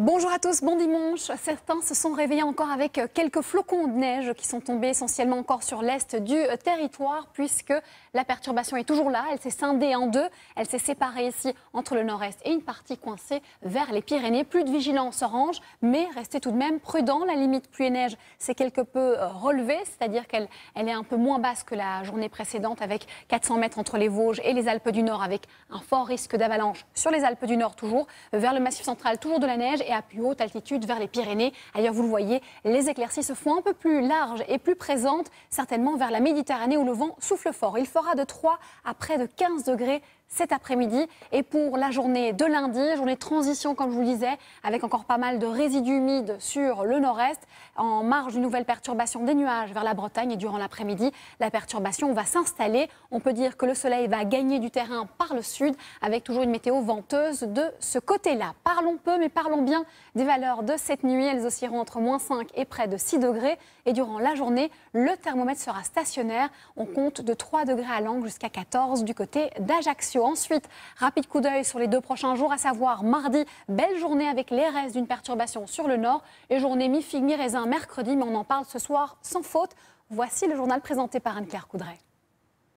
Bonjour à tous, bon dimanche. Certains se sont réveillés encore avec quelques flocons de neige qui sont tombés essentiellement encore sur l'est du territoire puisque la perturbation est toujours là. Elle s'est scindée en deux. Elle s'est séparée ici entre le nord-est et une partie coincée vers les Pyrénées. Plus de vigilance orange, mais restez tout de même prudents. La limite pluie et neige s'est quelque peu euh, relevée, c'est-à-dire qu'elle est un peu moins basse que la journée précédente avec 400 mètres entre les Vosges et les Alpes du Nord avec un fort risque d'avalanche sur les Alpes du Nord toujours, vers le Massif central toujours de la neige et à plus haute altitude vers les Pyrénées. Ailleurs, vous le voyez, les éclaircies se font un peu plus larges et plus présentes, certainement vers la Méditerranée où le vent souffle fort. Il fera de 3 à près de 15 degrés cet après-midi et pour la journée de lundi, journée de transition comme je vous le disais, avec encore pas mal de résidus humides sur le nord-est, en marge d'une nouvelle perturbation des nuages vers la Bretagne et durant l'après-midi, la perturbation va s'installer. On peut dire que le soleil va gagner du terrain par le sud avec toujours une météo venteuse de ce côté-là. Parlons peu mais parlons bien des valeurs de cette nuit. Elles oscilleront entre moins 5 et près de 6 degrés et durant la journée, le thermomètre sera stationnaire. On compte de 3 degrés à l'angle jusqu'à 14 du côté d'Ajaccio. Ensuite, rapide coup d'œil sur les deux prochains jours, à savoir mardi, belle journée avec les restes d'une perturbation sur le nord et journée mi-figue, mi-raisin mercredi, mais on en parle ce soir sans faute. Voici le journal présenté par Anne-Claire Coudray.